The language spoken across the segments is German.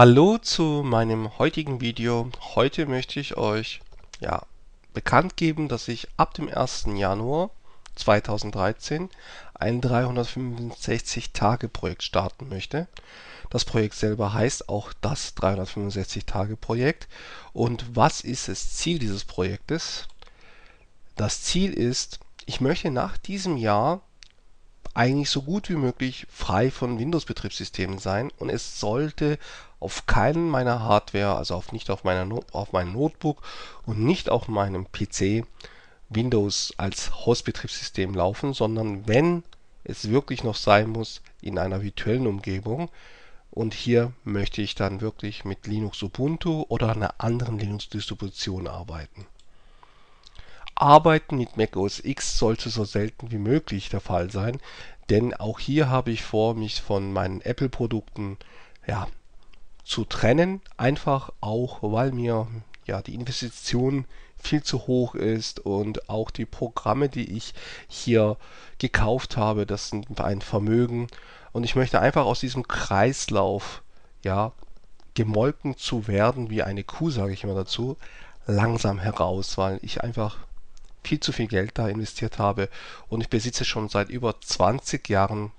Hallo zu meinem heutigen Video. Heute möchte ich euch ja, bekannt geben, dass ich ab dem 1. Januar 2013 ein 365-Tage-Projekt starten möchte. Das Projekt selber heißt auch das 365-Tage-Projekt. Und was ist das Ziel dieses Projektes? Das Ziel ist, ich möchte nach diesem Jahr eigentlich so gut wie möglich frei von Windows-Betriebssystemen sein und es sollte auf keinen meiner Hardware, also auf nicht auf, meiner no auf meinem Notebook und nicht auf meinem PC Windows als Hausbetriebssystem laufen, sondern wenn es wirklich noch sein muss, in einer virtuellen Umgebung. Und hier möchte ich dann wirklich mit Linux Ubuntu oder einer anderen Linux-Distribution arbeiten. Arbeiten mit Mac OS X sollte so selten wie möglich der Fall sein, denn auch hier habe ich vor, mich von meinen Apple-Produkten ja, zu trennen. Einfach auch, weil mir ja, die Investition viel zu hoch ist und auch die Programme, die ich hier gekauft habe, das sind ein Vermögen. Und ich möchte einfach aus diesem Kreislauf, ja, gemolken zu werden, wie eine Kuh, sage ich immer dazu, langsam heraus, weil ich einfach viel zu viel Geld da investiert habe und ich besitze schon seit über 20 Jahren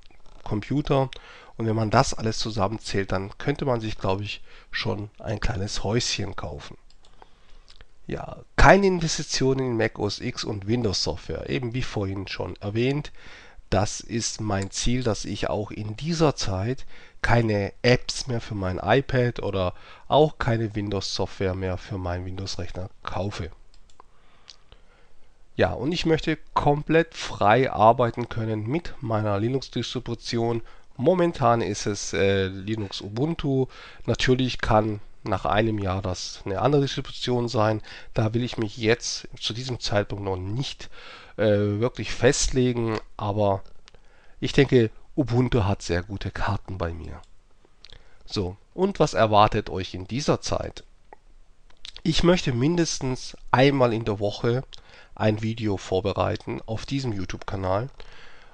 Computer und wenn man das alles zusammenzählt, dann könnte man sich, glaube ich, schon ein kleines Häuschen kaufen. Ja, keine Investitionen in Mac OS X und Windows Software, eben wie vorhin schon erwähnt. Das ist mein Ziel, dass ich auch in dieser Zeit keine Apps mehr für mein iPad oder auch keine Windows Software mehr für meinen Windows Rechner kaufe. Ja, und ich möchte komplett frei arbeiten können mit meiner Linux-Distribution. Momentan ist es äh, Linux Ubuntu. Natürlich kann nach einem Jahr das eine andere Distribution sein. Da will ich mich jetzt zu diesem Zeitpunkt noch nicht äh, wirklich festlegen, aber ich denke, Ubuntu hat sehr gute Karten bei mir. So, und was erwartet euch in dieser Zeit? Ich möchte mindestens einmal in der Woche ein Video vorbereiten auf diesem YouTube-Kanal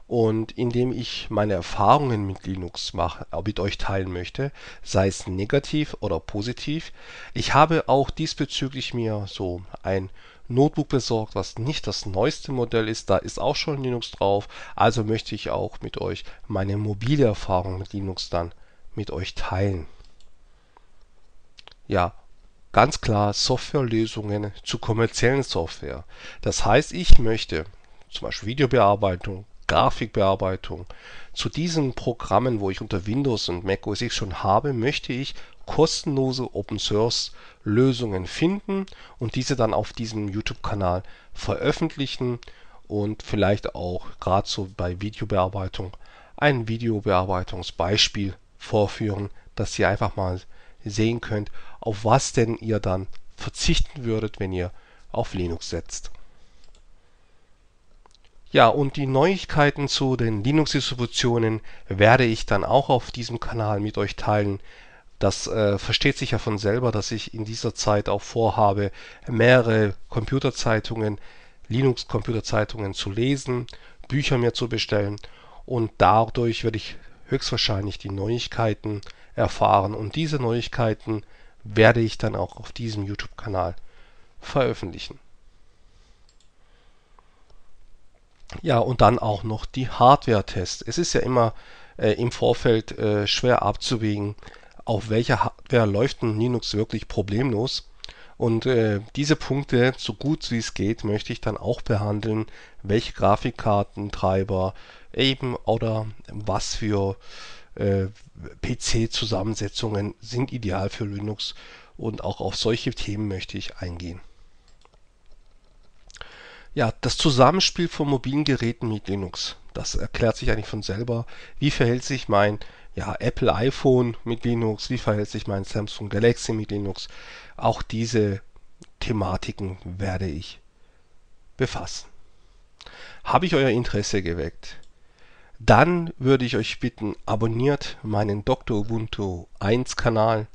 und indem ich meine Erfahrungen mit Linux mache, äh, mit euch teilen möchte, sei es negativ oder positiv. Ich habe auch diesbezüglich mir so ein Notebook besorgt, was nicht das neueste Modell ist, da ist auch schon Linux drauf, also möchte ich auch mit euch meine mobile Erfahrung mit Linux dann mit euch teilen. Ja, ganz klar Softwarelösungen zu kommerziellen Software. Das heißt, ich möchte zum Beispiel Videobearbeitung, Grafikbearbeitung. Zu diesen Programmen, wo ich unter Windows und Mac OS X schon habe, möchte ich kostenlose Open Source Lösungen finden und diese dann auf diesem YouTube-Kanal veröffentlichen und vielleicht auch gerade so bei Videobearbeitung ein Videobearbeitungsbeispiel vorführen, dass ihr einfach mal sehen könnt, auf was denn ihr dann verzichten würdet, wenn ihr auf Linux setzt. Ja, und die Neuigkeiten zu den Linux-Distributionen werde ich dann auch auf diesem Kanal mit euch teilen. Das äh, versteht sich ja von selber, dass ich in dieser Zeit auch vorhabe, mehrere Computerzeitungen, Linux-Computerzeitungen zu lesen, Bücher mir zu bestellen und dadurch werde ich höchstwahrscheinlich die Neuigkeiten erfahren und diese Neuigkeiten werde ich dann auch auf diesem YouTube-Kanal veröffentlichen. Ja, und dann auch noch die Hardware-Tests. Es ist ja immer äh, im Vorfeld äh, schwer abzuwägen, auf welcher Hardware läuft ein Linux wirklich problemlos. Und äh, diese Punkte, so gut wie es geht, möchte ich dann auch behandeln, welche Grafikkartentreiber eben oder was für äh, PC-Zusammensetzungen sind ideal für Linux und auch auf solche Themen möchte ich eingehen. Ja, das Zusammenspiel von mobilen Geräten mit Linux. Das erklärt sich eigentlich von selber. Wie verhält sich mein ja, Apple iPhone mit Linux? Wie verhält sich mein Samsung Galaxy mit Linux? Auch diese Thematiken werde ich befassen. Habe ich euer Interesse geweckt? dann würde ich euch bitten, abonniert meinen Dr. Ubuntu 1 Kanal.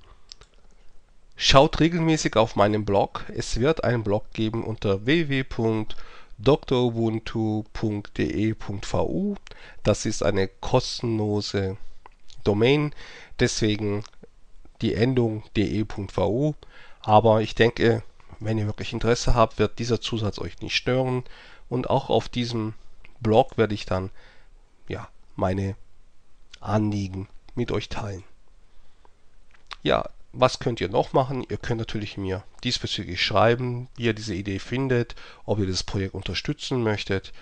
Schaut regelmäßig auf meinen Blog. Es wird einen Blog geben unter www.drubuntu.de.vu. Das ist eine kostenlose Domain, deswegen die Endung de.vu. Aber ich denke, wenn ihr wirklich Interesse habt, wird dieser Zusatz euch nicht stören. Und auch auf diesem Blog werde ich dann ja, meine Anliegen mit euch teilen. Ja, was könnt ihr noch machen? Ihr könnt natürlich mir diesbezüglich schreiben, wie ihr diese Idee findet, ob ihr das Projekt unterstützen möchtet.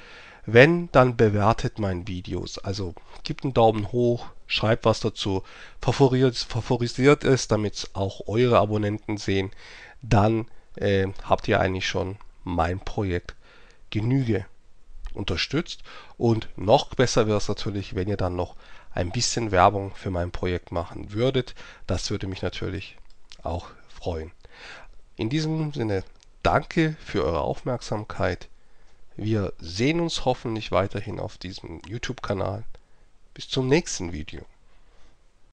Wenn, dann bewertet mein Videos. Also gebt einen Daumen hoch, schreibt was dazu, favorisiert, favorisiert es, damit es auch eure Abonnenten sehen. Dann äh, habt ihr eigentlich schon mein Projekt Genüge unterstützt. Und noch besser wäre es natürlich, wenn ihr dann noch ein bisschen Werbung für mein Projekt machen würdet. Das würde mich natürlich auch freuen. In diesem Sinne, danke für eure Aufmerksamkeit. Wir sehen uns hoffentlich weiterhin auf diesem YouTube-Kanal. Bis zum nächsten Video.